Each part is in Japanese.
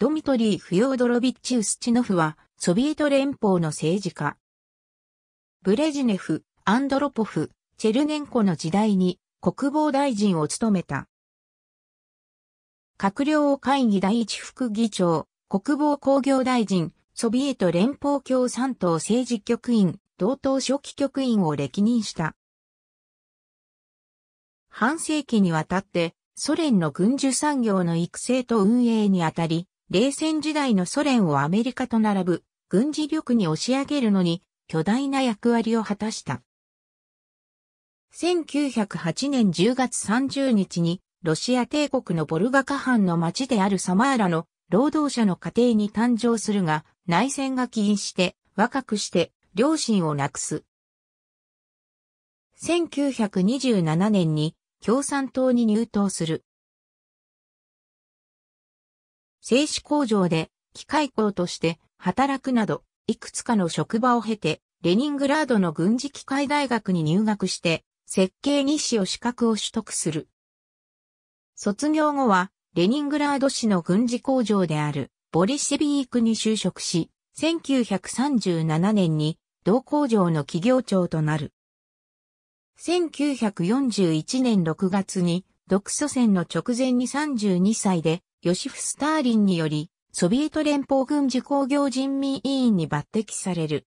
ドミトリー・フヨードロビッチ・ウスチノフは、ソビエト連邦の政治家。ブレジネフ、アンドロポフ、チェルネンコの時代に国防大臣を務めた。閣僚会議第一副議長、国防工業大臣、ソビエト連邦共産党政治局員、同等初期局員を歴任した。半世紀にわたって、ソ連の軍需産業の育成と運営にあたり、冷戦時代のソ連をアメリカと並ぶ軍事力に押し上げるのに巨大な役割を果たした。1908年10月30日にロシア帝国のボルガカ藩の町であるサマーラの労働者の家庭に誕生するが内戦が起因して若くして両親を亡くす。1927年に共産党に入党する。製紙工場で機械工として働くなど、いくつかの職場を経て、レニングラードの軍事機械大学に入学して、設計日誌を資格を取得する。卒業後は、レニングラード市の軍事工場である、ボリシェビークに就職し、1937年に、同工場の企業長となる。1941年6月に、独祖戦の直前に32歳でヨシフ・スターリンにより、ソビエト連邦軍事工業人民委員に抜擢される。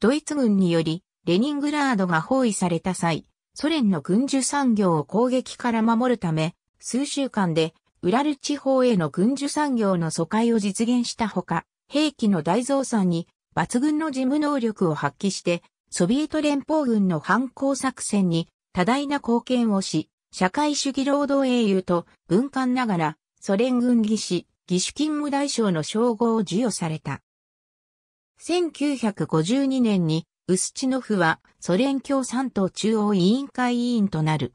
ドイツ軍により、レニングラードが包囲された際、ソ連の軍需産業を攻撃から守るため、数週間で、ウラル地方への軍需産業の疎開を実現したほか、兵器の大増産に抜群の事務能力を発揮して、ソビエト連邦軍の反抗作戦に多大な貢献をし、社会主義労働英雄と文官ながらソ連軍技師、義手勤務大将の称号を授与された。1952年に、ウスチノフはソ連共産党中央委員会委員となる。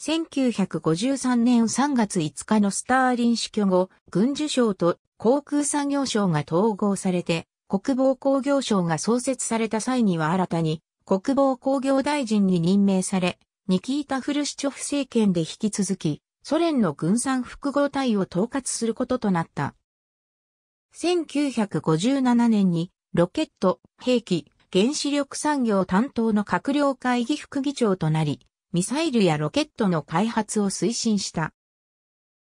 1953年3月5日のスターリン死去後、軍需省と航空産業省が統合されて、国防工業省が創設された際には新たに国防工業大臣に任命され、ニキータ・フルシチョフ政権で引き続き、ソ連の軍産複合体を統括することとなった。1957年にロケット、兵器、原子力産業担当の閣僚会議副議長となり、ミサイルやロケットの開発を推進した。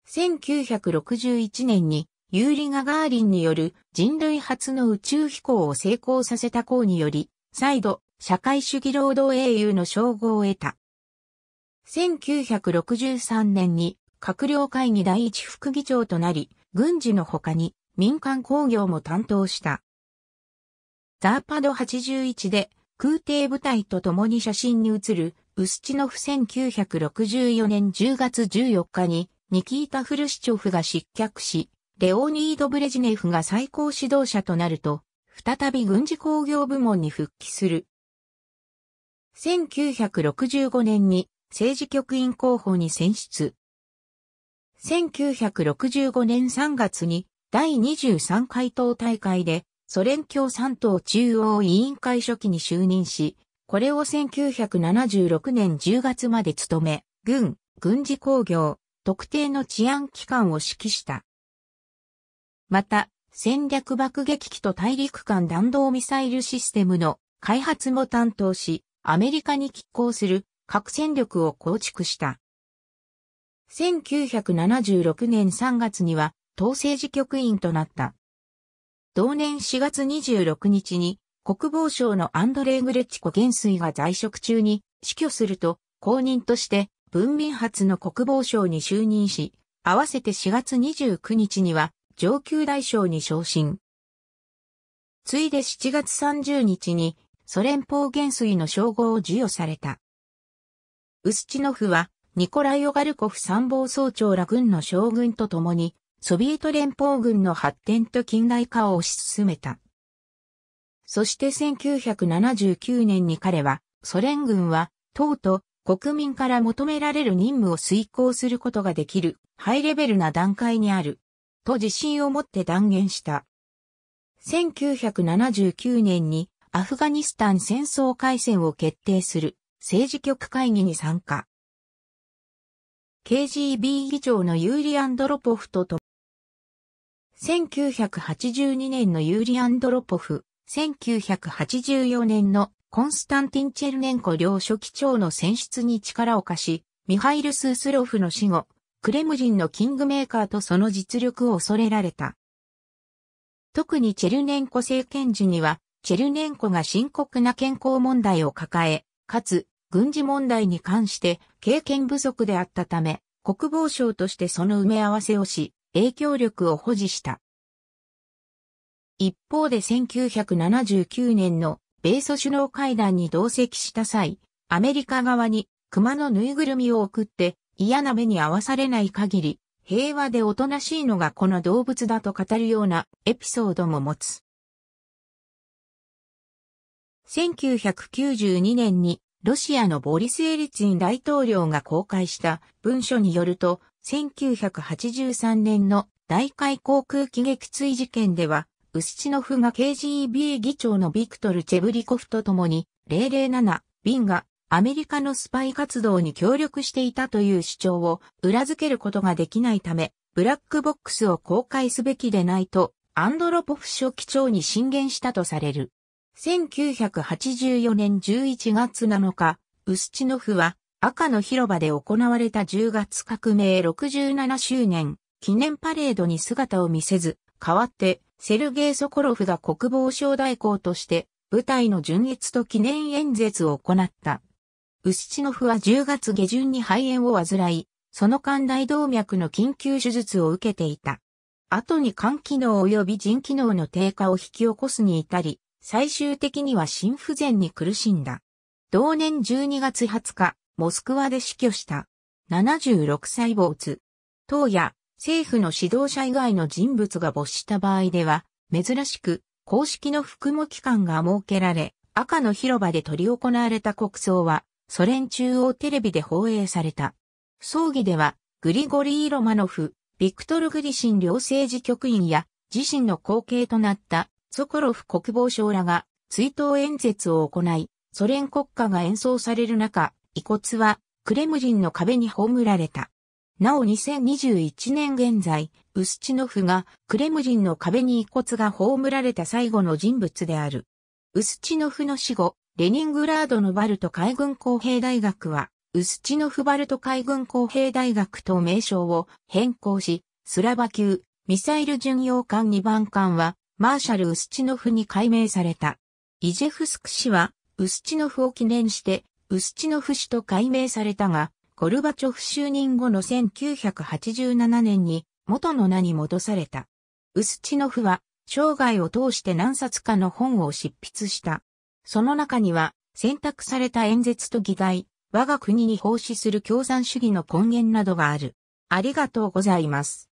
1961年にユーリ・ガガーリンによる人類初の宇宙飛行を成功させた功により、再度、社会主義労働英雄の称号を得た。1963年に閣僚会議第一副議長となり、軍事の他に民間工業も担当した。ザーパド81で空挺部隊と共に写真に写るウスチノフ1964年10月14日にニキータ・フルシチョフが失脚し、レオニード・ブレジネフが最高指導者となると、再び軍事工業部門に復帰する。1965年に政治局員候補に選出。1965年3月に第23回党大会でソ連共産党中央委員会初期に就任し、これを1976年10月まで務め、軍、軍事工業、特定の治安機関を指揮した。また、戦略爆撃機と大陸間弾道ミサイルシステムの開発も担当し、アメリカに寄港する核戦力を構築した。1976年3月には、統制治局員となった。同年4月26日に、国防省のアンドレイ・グレッチコ元帥が在職中に死去すると、公認として文民発の国防省に就任し、合わせて4月29日には上級大将に昇進。ついで7月30日にソ連邦元帥の称号を授与された。ウスチノフは、ニコライ・オガルコフ参謀総長ら軍の将軍と共に、ソビエト連邦軍の発展と近代化を推し進めた。そして1979年に彼は、ソ連軍は、党と国民から求められる任務を遂行することができる、ハイレベルな段階にある、と自信を持って断言した。1979年に、アフガニスタン戦争開戦を決定する。政治局会議に参加。KGB 議長のユーリアンドロポフとと、1982年のユーリアンドロポフ、1984年のコンスタンティン・チェルネンコ両書記長の選出に力を貸し、ミハイル・スースロフの死後、クレムリンのキングメーカーとその実力を恐れられた。特にチェルネンコ政権時には、チェルネンコが深刻な健康問題を抱え、かつ、軍事問題に関して経験不足であったため、国防省としてその埋め合わせをし、影響力を保持した。一方で1979年の米ソ首脳会談に同席した際、アメリカ側に熊のぬいぐるみを送って嫌な目に遭わされない限り、平和でおとなしいのがこの動物だと語るようなエピソードも持つ。1992年にロシアのボリス・エリツィン大統領が公開した文書によると、1983年の大海航空機撃墜事件では、ウスチノフが KGB 議長のビクトル・チェブリコフと共に、007、ビンがアメリカのスパイ活動に協力していたという主張を裏付けることができないため、ブラックボックスを公開すべきでないと、アンドロポフ書記長に進言したとされる。1984年11月7日、ウスチノフは赤の広場で行われた10月革命67周年記念パレードに姿を見せず、代わってセルゲイ・ソコロフが国防省代行として部隊の純越と記念演説を行った。ウスチノフは10月下旬に肺炎を患い、その間大動脈の緊急手術を受けていた。後に肝機能及び腎機能の低下を引き起こすに至り、最終的には心不全に苦しんだ。同年12月20日、モスクワで死去した。76歳没。党や政府の指導者以外の人物が没した場合では、珍しく公式の服務機関が設けられ、赤の広場で取り行われた国葬は、ソ連中央テレビで放映された。葬儀では、グリゴリー・ロマノフ、ビクトル・グリシン両政治局員や、自身の後継となったソコロフ国防相らが追悼演説を行い、ソ連国歌が演奏される中、遺骨はクレムリンの壁に葬られた。なお2021年現在、ウスチノフがクレムリンの壁に遺骨が葬られた最後の人物である。ウスチノフの死後、レニングラードのバルト海軍工兵大学は、ウスチノフバルト海軍工兵大学と名称を変更し、スラバ級ミサイル巡洋艦2番艦はマーシャル・ウスチノフに改名された。イジェフスク氏は、ウスチノフを記念して、ウスチノフ氏と改名されたが、ゴルバチョフ就任後の1987年に元の名に戻された。ウスチノフは生涯を通して何冊かの本を執筆した。その中には選択された演説と議題、我が国に奉仕する共産主義の根源などがある。ありがとうございます。